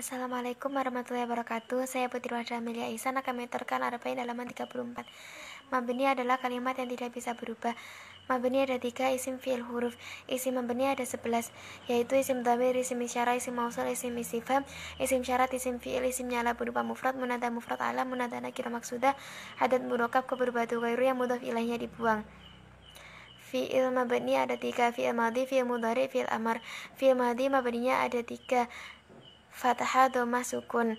Assalamualaikum warahmatullahi wabarakatuh Saya Putri Wajah Amelia Ihsan akan mentorkan Arba'in halaman 34 Ma'beni adalah kalimat yang tidak bisa berubah Ma'beni ada tiga isim fi'il huruf Isim ma'beni ada 11 Yaitu isim damir, isim isyara, isim mausul, isim istifam Isim syarat, isim fi'il, isim nyala berupa mufrad Munada mufrad ala, munada nakir maksudah Hadat murokab keberbatu gairu yang mudah ilahnya dibuang Fi'il mabni ada tiga Fi'il madhi, fi'il mudhari, fi'il amar Fi'il madhi mabninya ada tiga fathah doma sukun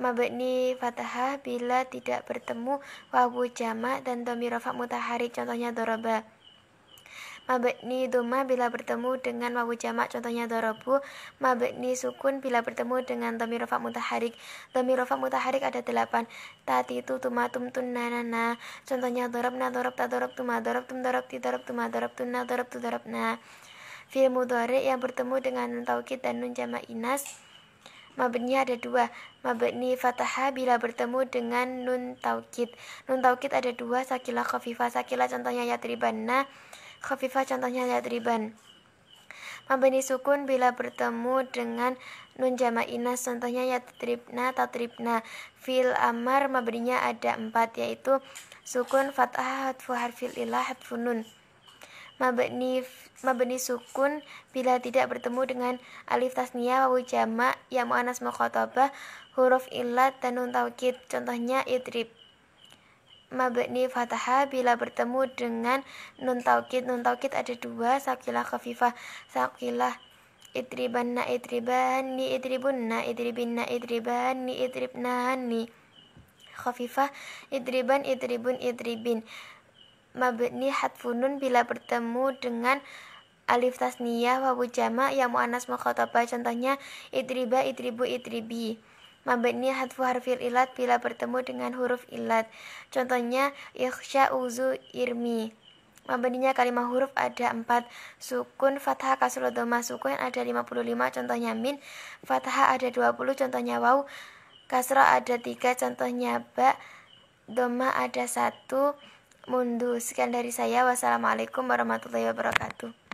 mabni fathah bila tidak bertemu Wabu Jama dan domi rofa mutahari contohnya doroba mabni doma bila bertemu dengan Wabu Jama contohnya dorobu mabni sukun bila bertemu dengan domi rofa mutaharik domi rofa mutaharik ada delapan tati itu tuma tum tun na na na contohnya dorob na dorob ta dorob tuma dorob tum dorob ti dorob tuma dorob tun na dorob tu dorob na fil mudhari yang bertemu dengan taukid dan nun jama' inas Mabednya ada dua. Mabedni fathah bila bertemu dengan nun taukid. Nun taukid ada dua, sakila khafifah. sakila contohnya ya yatribanna, khafifah contohnya ya triban Mabni sukun bila bertemu dengan nun jama'ina contohnya yatribna, tatribna. Fil amar mabninya ada empat yaitu sukun fathah hatfu harfil ilah hatfu nun mabni mabni sukun bila tidak bertemu dengan alif tasnia wawu jama ya muannas muqatabah huruf illat dan nun taukid contohnya idrib mabni fataha bila bertemu dengan nun taukid nun taukid ada dua sakilah khafifah sakilah idribanna na idribunna idribinna idribna idribnani khafifah idriban idribun idribin mabni hatfunun bila bertemu dengan alif tasniyah wawu jama ya mu'anas makhotobah contohnya idriba idribu idribi mabni hatfu harfil ilat bila bertemu dengan huruf ilat contohnya ikhsya uzu irmi Mabninya kalimat huruf ada empat Sukun, fathah, kasroh, doma, sukun ada lima Contohnya min Fathah ada dua puluh Contohnya waw kasro ada tiga Contohnya ba Doma ada satu Mundur. Sekian dari saya. Wassalamualaikum warahmatullahi wabarakatuh.